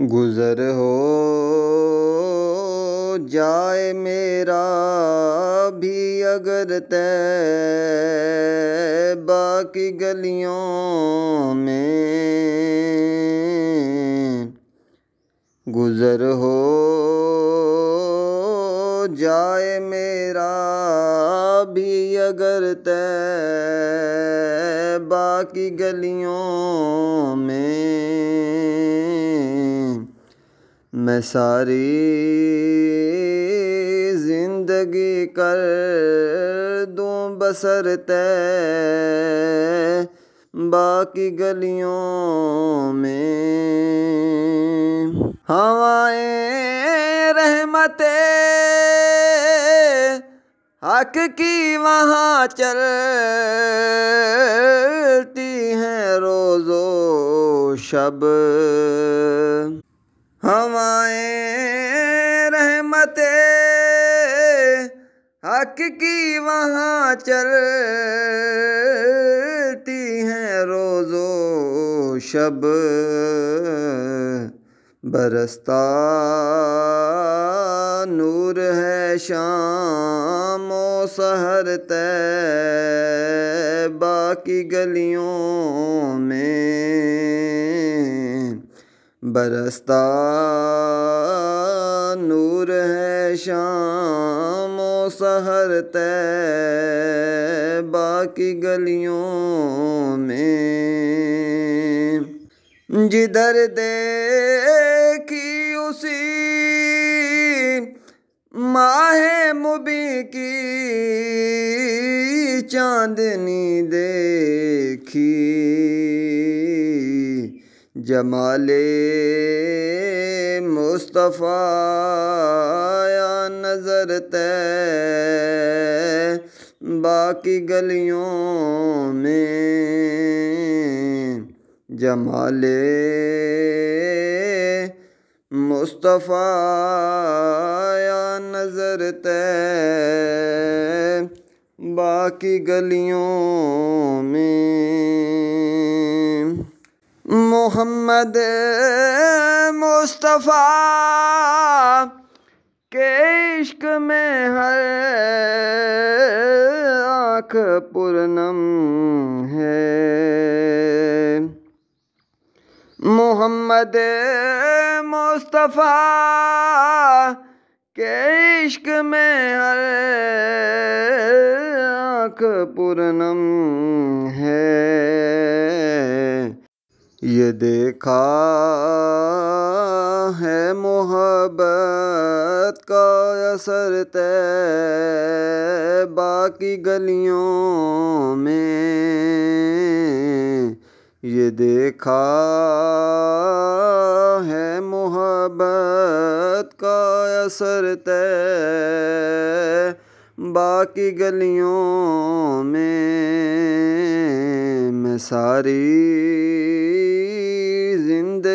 गुज़र हो जाए मेरा भी अगर तय बाकी गलियों में गुज़र हो जाए मेरा भी अगर तय बाकी गलियों मैं सारी जिंदगी कर दूं बसर तय बाकी गलियों में हवाएं रहमते हक की वहाँ चलती हैं रोज़ो शब हम से हक की वहाँ चलती हैं रोज़ो शब बरसता नूर है शाम ओ सहर तय बाकी गलियों में बरसता नूर है शाम सहर तय बाकी गलियों में जिधर देखी उसी माह मुबी की चांदनी देखी जमाले मुस्तफ़ा नज़र तय बाकी गलियों में जमाले मुस्तफ़ा नज़र तय बाकी गलियों में मोहम्मद मुस्तफ़ा के इश्क में हर आँख पुरनम है मोहम्मद मुस्तफ़ा के इश्क में हर आँख पुरनम है ये देखा है मोहब्बत का असर तय बाकी गलियों में ये देखा है मोहब्बत का असर तय बाकी गलियों में मैं सारी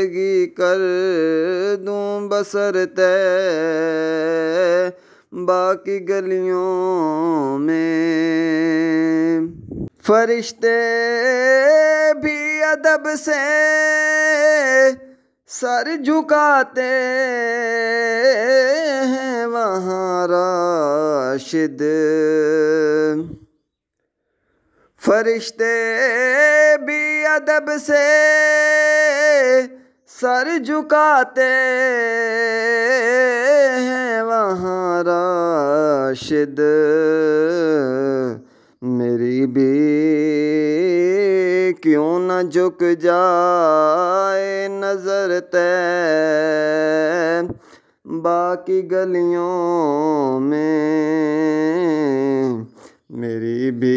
जिंदगी कर दूँ बसर तय बाकी गलियों में फरिश्ते भी अदब से सर झुकाते हैं वहाँ राशिद फरिश्ते भी अदब से सर झुकाते हैं वहाँ राशिद मेरी भी क्यों न झुक जाए नज़र तय बाकी गलियों में मेरी भी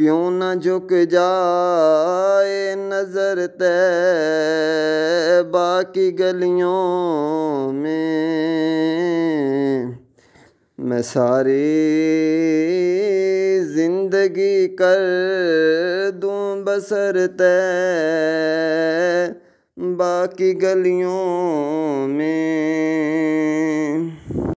क्यों न झुक जाए नज़र तय बाकी गलियों में मैं सारी ज़िंदगी कर दूं बसर तय बाकी गलियों में